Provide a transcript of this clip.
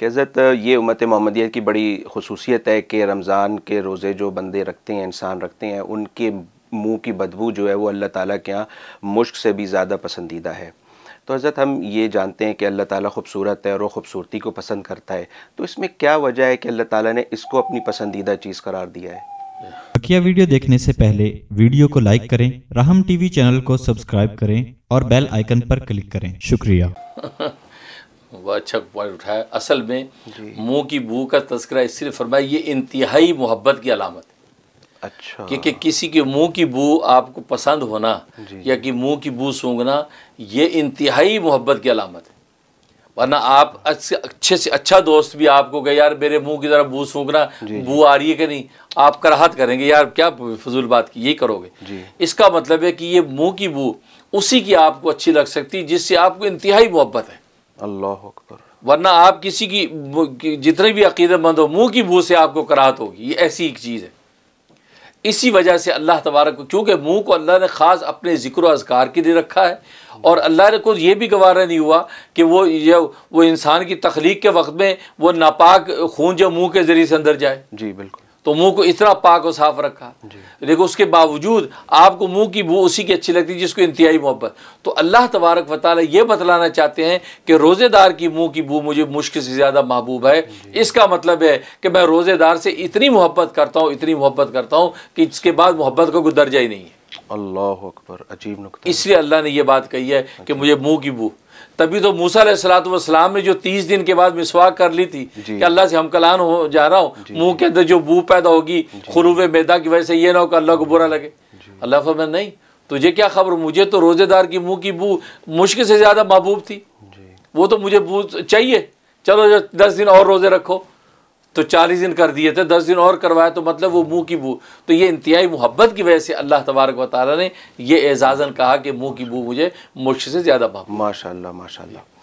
कैज़त ये उमत मोहम्मदिया की बड़ी खसूसियत है कि रमज़ान के रोज़े जो बंदे रखते हैं इंसान रखते हैं उनके मुँह की बदबू जो है वो अल्लाह ताला के यहाँ मुश्क से भी ज़्यादा पसंदीदा है तो हज़रत हम ये जानते हैं कि अल्लाह ताला खूबसूरत है और वो खूबसूरती को पसंद करता है तो इसमें क्या वजह है कि अल्लाह ताला ने इसको अपनी पसंदीदा चीज़ करार दिया है बकिया वीडियो देखने से पहले वीडियो को लाइक करें राहम टीवी चैनल को सब्सक्राइब करें और बेल आइकन पर क्लिक करें शुक्रिया अच्छा पॉइंट उठाया असल में मुंह की बू का तस्करा इसलिए फरमाया ये इंतहाई मोहब्बत की अलामत है अच्छा क्योंकि कि किसी के मुंह की बू आपको पसंद होना या कि मुंह की बू सूंघना ये इंतहाई मोहब्बत की अलामत है वरना आप अच्छे, अच्छे से अच्छा दोस्त भी आपको कहे यार मेरे मुंह की तरह बू सूंघना बू आ रही है कि नहीं आप कराहत करेंगे यार क्या फजूल बात की यही करोगे इसका मतलब है कि ये मुंह की बू उसी की आपको अच्छी लग सकती है जिससे आपको इंतहाई मोहब्बत है अल्लाह अकबर वरना आप किसी की जितने भी अकीदतमंद हो मुंह की बू से आपको कराहत होगी ये ऐसी एक चीज़ है इसी वजह से अल्लाह तबारक क्योंकि मुंह को अल्लाह ने ख़ास अपने ज़िक्र अजगार के लिए रखा है और अल्लाह ने कुछ ये भी गवारा नहीं हुआ कि वो ये वो इंसान की तख्लीक के वक्त में वो नापाक खून जो मुंह के ज़रिए से अंदर जाए जी बिल्कुल तो मुंह को इतना पाक और साफ रखा लेकिन उसके बावजूद आपको मुंह की बू उसी की अच्छी लगती जिसको इंतहाई मोहब्बत तो अल्लाह तबारक वाले ये बतलाना चाहते हैं कि रोज़ेदार की मुंह की बू मुझे मुश्किल से ज़्यादा महबूब है इसका मतलब है कि मैं रोज़ेदार से इतनी मोहब्बत करता हूँ इतनी मोहब्बत करता हूँ कि इसके बाद मोहब्बत का कोई दर्जा ही नहीं है अल्लाह अकबर अजीब इसलिए अल्लाह ने यह बात कही है कि अच्छा। मुझे मुँह की बू तभी तो मूसा सलाम ने जो तीस दिन के बाद मिसवाक कर ली थी कि अल्लाह से हम कलान हो जा रहा हूँ मुंह के अंदर जो बू पैदा होगी खुरूब मैदा की वजह से ये ना हो कि अल्लाह को बुरा लगे अल्लाह फरमा नहीं तुझे क्या खबर मुझे तो रोज़ेदार की मुंह की बू मुश्किल से ज़्यादा महबूब थी वो तो मुझे बू चाहिए चलो दस दिन और रोज़े रखो तो चालीस दिन कर दिए थे दस दिन और करवाया तो मतलब वो मुँह की बू तो ये इंतहाई मोहब्बत की वजह से अल्लाह तबारक वाली ने यह एजाज़न कहा कि मुँह की बू मुझे मुश्क से ज़्यादा माशा माशा